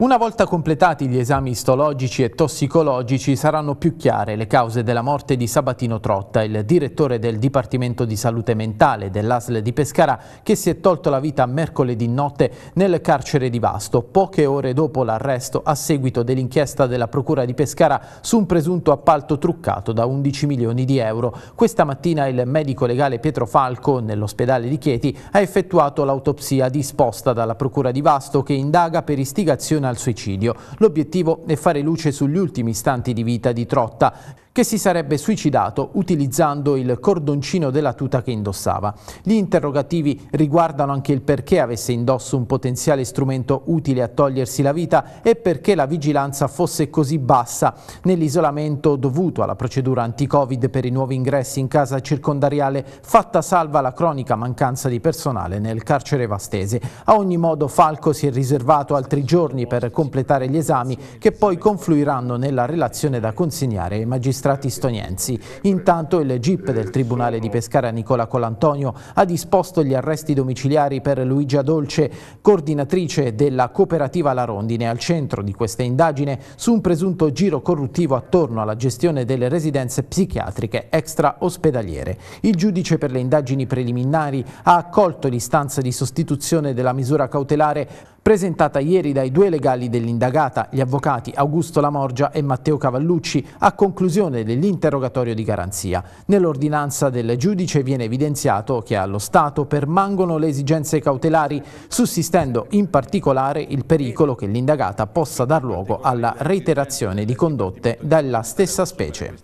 Una volta completati gli esami istologici e tossicologici saranno più chiare le cause della morte di Sabatino Trotta, il direttore del Dipartimento di Salute Mentale dell'ASL di Pescara che si è tolto la vita mercoledì notte nel carcere di Vasto, poche ore dopo l'arresto a seguito dell'inchiesta della Procura di Pescara su un presunto appalto truccato da 11 milioni di euro. Questa mattina il medico legale Pietro Falco nell'ospedale di Chieti ha effettuato l'autopsia disposta dalla Procura di Vasto che indaga per istigazione al suicidio. L'obiettivo è fare luce sugli ultimi istanti di vita di Trotta, che si sarebbe suicidato utilizzando il cordoncino della tuta che indossava. Gli interrogativi riguardano anche il perché avesse indosso un potenziale strumento utile a togliersi la vita e perché la vigilanza fosse così bassa nell'isolamento dovuto alla procedura anti-Covid per i nuovi ingressi in casa circondariale, fatta salva la cronica mancanza di personale nel carcere vastese. A ogni modo Falco si è riservato altri giorni per completare gli esami che poi confluiranno nella relazione da consegnare ai magistrati magistrati stoniensi. Intanto il GIP del Tribunale di Pescara Nicola Colantonio ha disposto gli arresti domiciliari per Luigia Dolce, coordinatrice della cooperativa La Rondine, al centro di questa indagine su un presunto giro corruttivo attorno alla gestione delle residenze psichiatriche extra ospedaliere. Il giudice per le indagini preliminari ha accolto l'istanza di sostituzione della misura cautelare presentata ieri dai due legali dell'indagata, gli avvocati Augusto Lamorgia e Matteo Cavallucci, a conclusione dell'interrogatorio di garanzia. Nell'ordinanza del giudice viene evidenziato che allo Stato permangono le esigenze cautelari, sussistendo in particolare il pericolo che l'indagata possa dar luogo alla reiterazione di condotte della stessa specie.